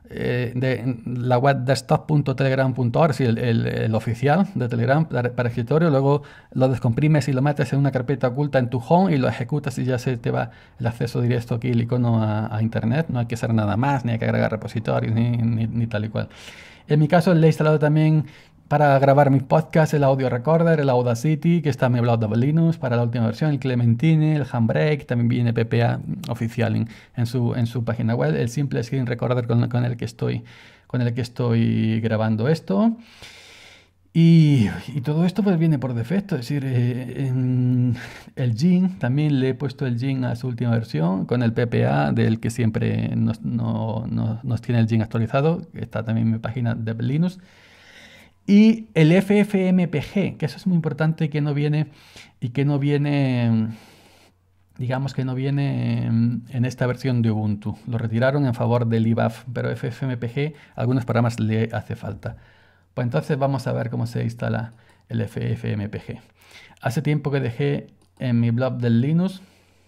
eh, de la web desktop.telegram.org, el, el, oficial de Telegram para, escritorio, luego lo descomprimes y lo metes en una carpeta oculta en tu home y lo ejecutas y ya se te va el acceso directo aquí, el icono a, internet, no hay que hacer nada más, ni hay que agregar repositorios, ni, ni, ni tal y cual. En mi caso le he instalado también para grabar mis podcasts, el Audio Recorder, el Audacity, que está mi blog de Linux, para la última versión, el Clementine, el Handbrake, también viene PPA mm, oficial en, su, en su página web, el simple Screen Recorder con, el que estoy, con el que estoy grabando esto. Y, todo esto pues viene por defecto, es decir, eh, en el Jin también le he puesto el Jin a su última versión con el PPA del que siempre nos, no, no, tiene el Jin actualizado, está también en mi página de Linux. Y el FFmpg, que eso es muy importante que no viene y que no viene, digamos que no viene en esta versión de Ubuntu. Lo retiraron en favor del IBAF, pero FFmpg algunos programas le hace falta. Pues entonces vamos a ver cómo se instala el FFmpg. Hace tiempo que dejé en mi blog del Linux,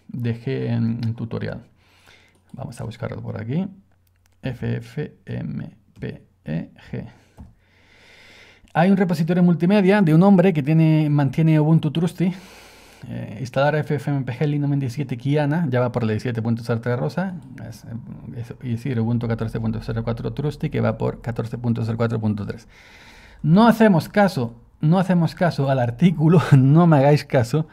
dejé un tutorial. Vamos a buscarlo por aquí. FFmpg. E hay un repositorio multimedia de un hombre que tiene, mantiene Ubuntu Trusty, instalar FFmpeg Linux 17 Kiana, ya va por la 17.03 rosa, es, decir, Ubuntu 14.04 Trusty que va por 14.04.3. No hacemos caso, no hacemos caso al artículo, no me hagáis caso,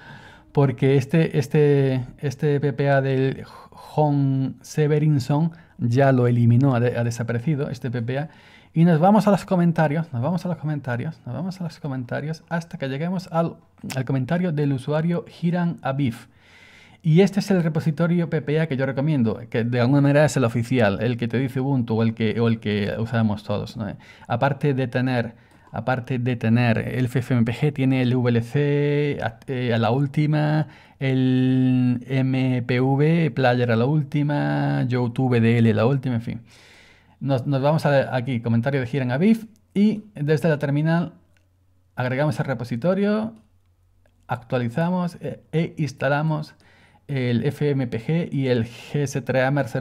porque este, este, este PPA del John Severinson ya lo eliminó, ha desaparecido este PPA y nos vamos a los comentarios, nos vamos a los comentarios, nos vamos a los comentarios hasta que lleguemos al, comentario del usuario Hiran Abif. Y este es el repositorio PPA que yo recomiendo, que de alguna manera es el oficial, el que te dice Ubuntu o el que, el que usamos todos. Aparte de tener aparte de tener el FFmpg, tiene el VLC eh, a, la última, el MPV, Player a la última, YouTube DL a la última, en fin. Nos, vamos a, aquí, comentario de Giran Aviv, y desde la terminal agregamos el repositorio, actualizamos e, e instalamos el FMPG y el gs 3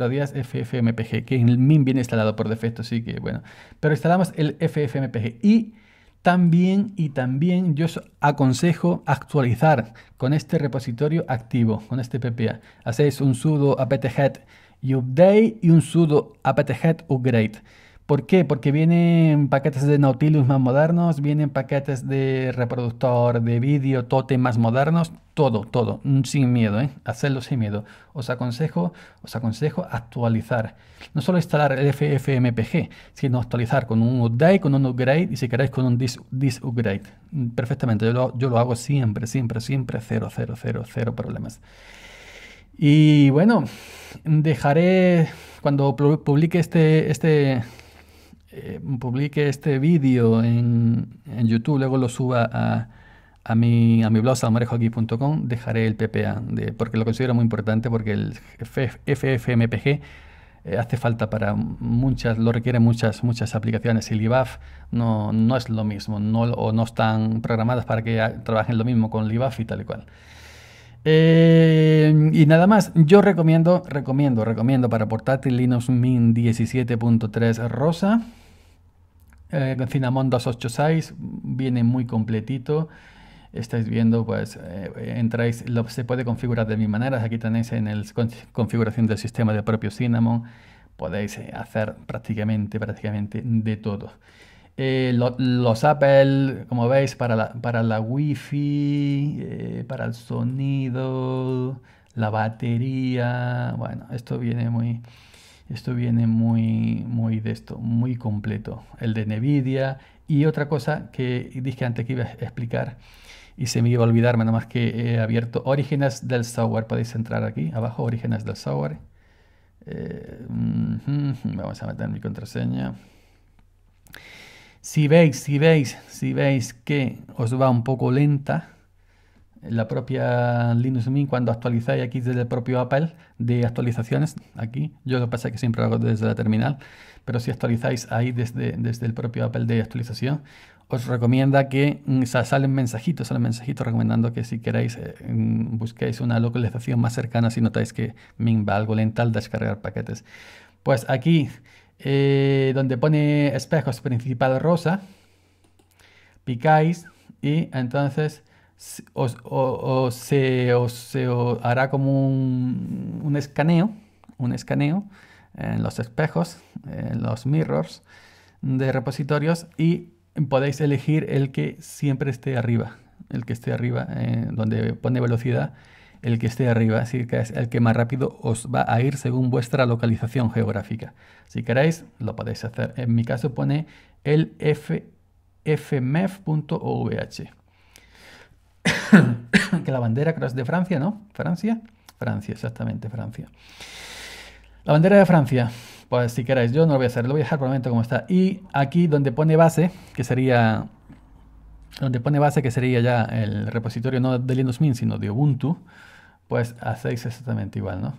010 FFmpg, que en el MIN viene instalado por defecto, así que bueno. Pero instalamos el FFmpg y también, y también yo os aconsejo actualizar con este repositorio activo, con este PPA. Hacéis un sudo apt-get Update y un sudo apt-get upgrade. ¿Por qué? Porque vienen paquetes de Nautilus más modernos, vienen paquetes de reproductor de vídeo, totem más modernos, todo, todo, mm, sin miedo, ¿eh? hacerlo sin miedo. Os aconsejo, os aconsejo actualizar. No solo instalar el FFmpg, sino actualizar con un update, con un upgrade y si queréis con un dis, upgrade. Mm, perfectamente, yo lo, yo lo hago siempre, siempre, siempre, cero, cero, cero, cero problemas. Y bueno, dejaré cuando publique este, este, eh, publique este vídeo en, en, YouTube, luego lo suba a, a mi, a mi blog salmorejoaquí.com, dejaré el PPA, porque lo considero muy importante, porque el FFmpg eh, hace falta para muchas, lo requieren muchas, muchas aplicaciones y el IBAF no, no es lo mismo, no, o no están programadas para que trabajen lo mismo con el y tal y cual. Eh, y nada más, yo recomiendo, recomiendo, recomiendo para portátil Linux Mint 17.3 Rosa. Eh, Cinnamon 286 viene muy completito. Estáis viendo, pues eh, entráis, se puede configurar de mil maneras. Aquí tenéis en la configuración del sistema del propio Cinnamon, podéis eh, hacer prácticamente, prácticamente de todo. Eh, los Apple, como veis, para la, para la wi eh, para el sonido, la batería. Bueno, esto viene muy, esto viene muy, muy de esto, muy completo. El de Nvidia y otra cosa que dije antes que iba a explicar y se me iba a olvidar, nada más que he abierto Orígenes del Software. Podéis entrar aquí abajo, Orígenes del Software. Eh, vamos a meter mi contraseña. Si veis, si veis, si veis que os va un poco lenta la propia Linux Mint cuando actualizáis aquí desde el propio Apple de actualizaciones, aquí, yo lo que pasa es que siempre lo hago desde la terminal, pero si actualizáis ahí desde, desde el propio Apple de actualización, os recomienda que mm, salen mensajitos, salen mensajitos recomendando que si queréis eh, mm, busquéis una localización más cercana si notáis que Mint va algo lenta al descargar paquetes. Pues aquí eh, donde pone espejos principal rosa, picáis y entonces os, se, os, hará como un, escaneo, un escaneo en los espejos, en los mirrors de repositorios y podéis elegir el que siempre esté arriba, el que esté arriba, eh, donde pone velocidad el que esté arriba, así que es el que más rápido os va a ir según vuestra localización geográfica. Si queréis, lo podéis hacer. En mi caso pone el fmef.ovh. que la bandera creo es de Francia, ¿no? Francia. Francia, exactamente, Francia. La bandera de Francia, pues si queréis, yo no lo voy a hacer, lo voy a dejar por el momento como está. Y aquí donde pone base, que sería donde pone base que sería ya el repositorio no de Linux Mint, sino de Ubuntu, pues hacéis exactamente igual, ¿no?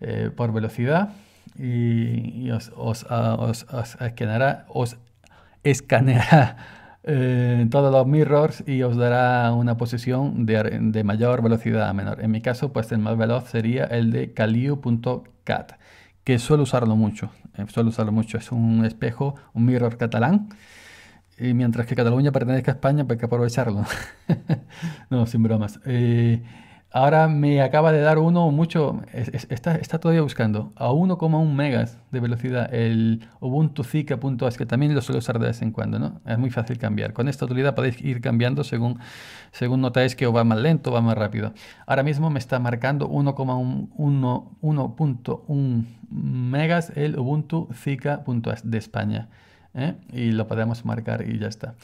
Eh, por velocidad y, os, os, ah, os, escaneará, os escaneará eh, todos los mirrors y os dará una posición de, de, mayor velocidad a menor. En mi caso, pues el más veloz sería el de caliu.cat, que suelo usarlo mucho, eh, suelo usarlo mucho. Es un espejo, un mirror catalán. Y mientras que Cataluña pertenezca a España, pues hay que aprovecharlo. no, sin bromas. Eh, Ahora me acaba de dar uno mucho, está, todavía buscando, a 1,1 megas de velocidad el Ubuntu Zika.as, que también lo suelo usar de vez en cuando, ¿no? Es muy fácil cambiar. Con esta utilidad podéis ir cambiando según, según notáis que o va más lento o va más rápido. Ahora mismo me está marcando 1,1 megas el Ubuntu Zika.as de España. ¿eh? Y lo podemos marcar y ya está.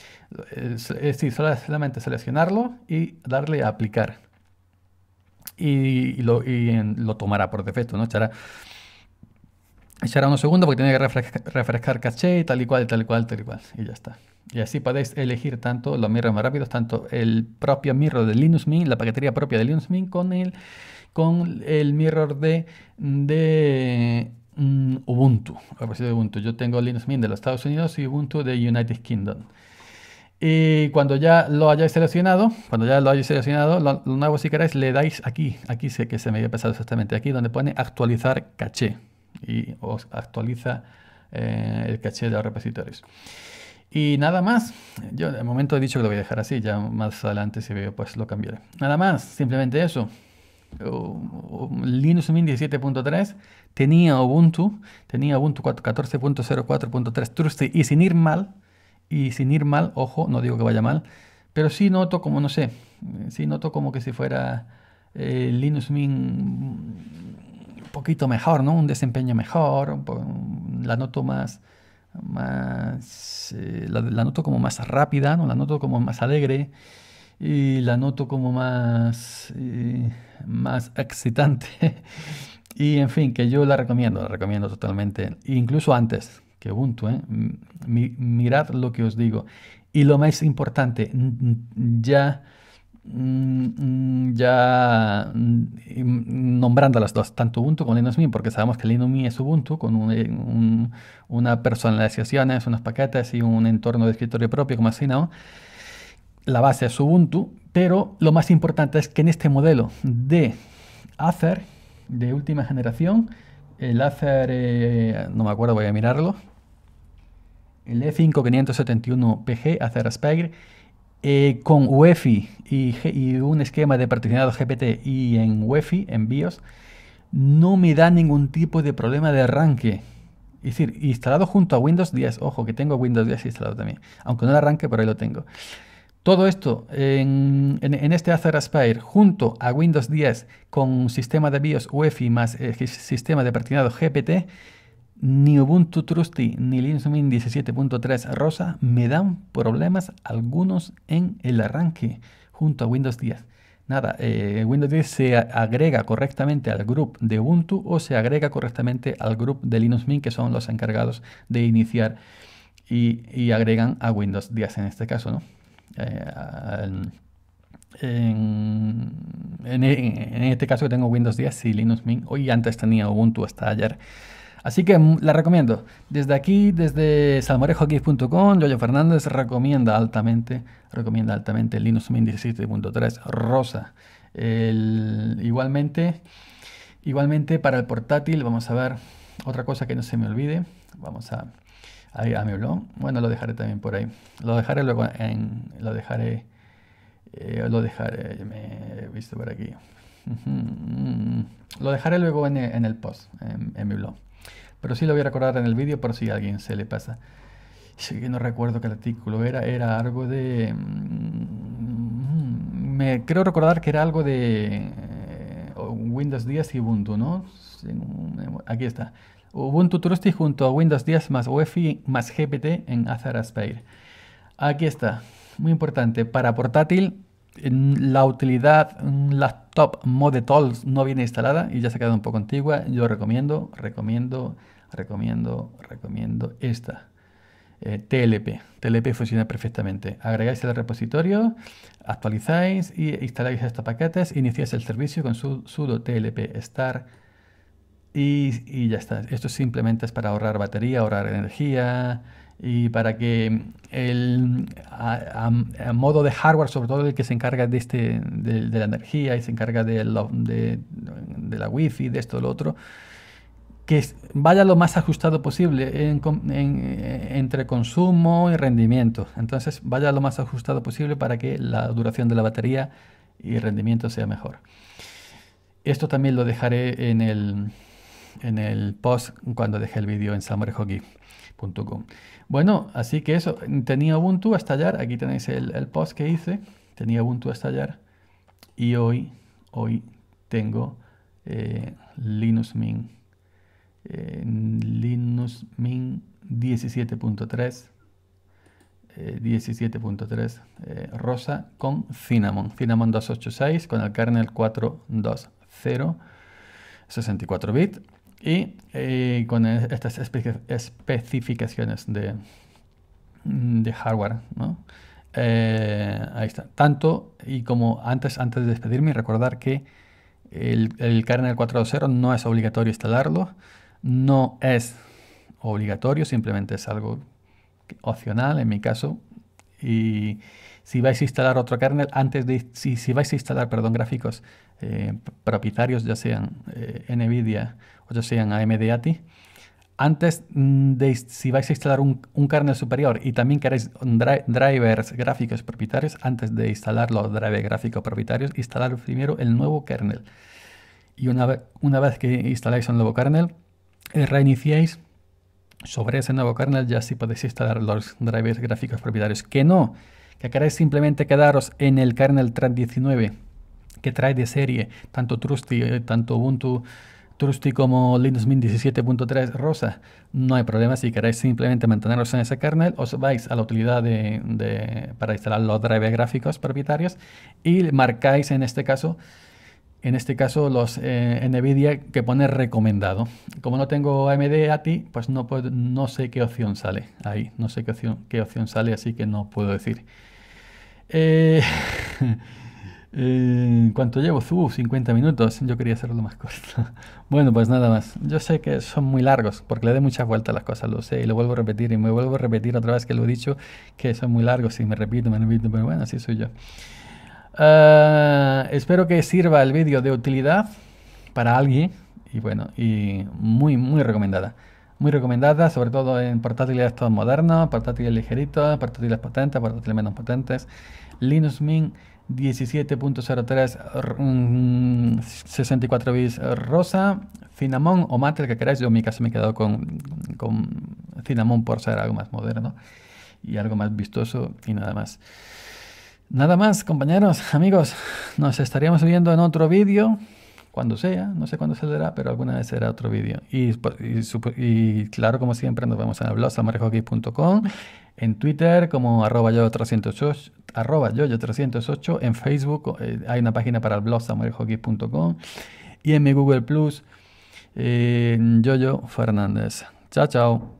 Es decir, solamente seleccionarlo y darle a aplicar y, lo, lo, tomará por defecto, ¿no? Echará, echará unos segundos porque tiene que refrescar caché, tal y cual, tal y cual, tal y cual, y ya está. Y así podéis elegir tanto los mirrors más rápidos, tanto el propio mirror de Linux Mint, la paquetería propia de Linux Mint, con el, con el mirror de, de mm, Ubuntu, de Ubuntu. Yo tengo Linux Mint de los Estados Unidos y Ubuntu de United Kingdom. Y cuando ya lo hayáis seleccionado, cuando ya lo hayáis seleccionado, lo, nuevo si queráis, le dais aquí, aquí sé que se me había pasado exactamente, aquí donde pone actualizar caché y os actualiza eh, el caché de los repositorios. Y nada más, yo de momento he dicho que lo voy a dejar así, ya más adelante si veo pues lo cambiaré. Nada más, simplemente eso. Uh, uh, Linux Mint 17.3 tenía Ubuntu, tenía Ubuntu 14.04.3 Trusty y sin ir mal, y sin ir mal, ojo, no digo que vaya mal, pero sí noto como, no sé, sí noto como que si fuera eh, Linux Mint un poquito mejor, ¿no? Un desempeño mejor, la noto más, más eh, la, noto como más rápida, La noto como más alegre y la noto como más, eh, más excitante. y en fin, que yo la recomiendo, la recomiendo totalmente, incluso antes, que Ubuntu, ¿eh? mirad lo que os digo. Y lo más importante, ya, ya mm, nombrando las dos, tanto Ubuntu como Linux Mint, porque sabemos que Linux Mint es Ubuntu con eh, un, una personalizaciones, unos paquetes y un entorno de escritorio propio, como así, ¿no? La base es Ubuntu, pero lo más importante es que en este modelo de Acer de última generación, el Acer, eh, no me acuerdo, voy a mirarlo, el E5571PG Acer Aspire, con UEFI y, un esquema de particionado GPT y en UEFI, en BIOS, no me da ningún tipo de problema de arranque. Es decir, instalado junto a Windows 10, ojo que tengo Windows 10 instalado también, aunque no lo arranque, pero ahí lo tengo. Todo esto en, este Acer Aspire junto a Windows 10 con sistema de BIOS UEFI más eh, sistema de particionado GPT ni Ubuntu Trusty ni Linux Mint 17.3 Rosa me dan problemas algunos en el arranque junto a Windows 10. Nada, eh, Windows 10 se agrega correctamente al grupo de Ubuntu o se agrega correctamente al grupo de Linux Mint, que son los encargados de iniciar y, agregan a Windows 10 en este caso, ¿no? Eh, en, este caso que tengo Windows 10 y Linux Mint. Hoy antes tenía Ubuntu hasta ayer. Así que mm, la recomiendo. Desde aquí, desde salmorejoquiz.com, Yoyo Fernández recomienda altamente, recomienda altamente Linux Mint 17.3 Rosa. igualmente, igualmente para el portátil, vamos a ver otra cosa que no se me olvide. Vamos a, a, a mi blog. Bueno, lo dejaré también por ahí. Lo dejaré luego en, lo dejaré, eh, lo dejaré, me he visto por aquí. Mm, mm, lo dejaré luego en, el post, en mi blog. Pero sí lo voy a recordar en el vídeo por si a alguien se le pasa. no recuerdo qué artículo era, era algo de... Mm, me creo recordar que era algo de eh, Windows 10 y Ubuntu, ¿no? Aquí está. Ubuntu Trusty junto a Windows 10 más UEFI más GPT en Azure Aspire. Aquí está, muy importante, para portátil la utilidad Laptop Mode Tools no viene instalada y ya se ha quedado un poco antigua. Yo recomiendo, recomiendo, recomiendo, recomiendo esta. Eh, TLP. TLP funciona perfectamente. Agregáis el repositorio, actualizáis y instaláis estos paquetes, iniciáis el servicio con sudo TLP star y, y ya está. Esto simplemente es para ahorrar batería, ahorrar energía, y para que el, a, modo de hardware, sobre todo el que se encarga de, este, de, la energía y se encarga de, la, wifi, de esto, y lo otro, que vaya lo más ajustado posible eh, entre consumo y rendimiento. Entonces vaya lo más ajustado posible para que la duración de la batería y el rendimiento sea mejor. Esto también lo dejaré en el, en el post cuando deje el vídeo en Summer Hockey. .com. Bueno, así que eso, tenía Ubuntu a estallar, aquí tenéis el, post que hice, tenía Ubuntu a estallar y hoy, hoy tengo eh, Linux Mint, eh, Linux Mint 17.3, 17.3 rosa con Cinnamon, Cinnamon 286 con el kernel 420, 64 bits. Y eh, con estas especificaciones mm, de, hardware, ¿no? Eh, ahí está. Tanto y como antes, antes de despedirme, recordar que el, kernel 4.0 no es obligatorio instalarlo, no es obligatorio, simplemente es algo opcional en mi caso. Y si vais a instalar otro kernel, antes de, si, vais a instalar, perdón, gráficos eh, propietarios, ya sean NVIDIA pues o sean AMD ATI, antes mm, de si vais a instalar un, kernel superior y también queréis drivers gráficos propietarios, antes de instalar los drivers gráficos propietarios, instalar primero el nuevo kernel. Y una, una vez que instaláis un nuevo kernel, eh, reiniciáis sobre ese nuevo kernel, ya sí podéis instalar los drivers gráficos propietarios. Que no, que queréis simplemente quedaros en el kernel 319 que trae de serie tanto Trusty, eh, tanto Ubuntu Trusty como Linux Mint 17.3 rosa, no hay problema si queréis simplemente manteneros en ese kernel, os vais a la utilidad de, para instalar los drivers gráficos propietarios y marcáis en este caso en este caso los eh, NVIDIA que pone recomendado. Como no tengo AMD ATI, pues no, no sé qué opción sale ahí, no sé qué opción, qué opción sale, así que no puedo decir. Eh, Eh, en ¿Cuánto llevo? Uh, 50 minutos. Yo quería hacerlo más corto. bueno, pues nada más. Yo sé que son muy largos, porque le doy muchas vueltas a las cosas, lo sé, y lo vuelvo a repetir, y me vuelvo a repetir otra vez que lo he dicho, que son muy largos, y me repito, me repito, pero bueno, así soy yo. Ah, espero que sirva el vídeo de utilidad para alguien, y bueno, y muy, muy recomendada. Muy recomendada, sobre todo en portátiles modernos, portátiles ligeritos, portátiles potentes, portátiles menos potentes, Linux Mint 17.03 64 bits rosa, cinnamon o mate, el que queráis. Yo en mi caso me he quedado con, con por ser algo más moderno y algo más vistoso y nada más. Nada más, compañeros, amigos. Nos estaríamos viendo en otro vídeo, cuando sea, no sé cuándo saldrá, pero alguna vez será otro vídeo. Y, pues, claro, como siempre, nos vemos en el blog en Twitter como arroba yo 308, arroba yoyo308. En Facebook eh, hay una página para el blog samuelhockey.com y en mi Google Plus, eh, Yoyo Fernández. Chao, chao.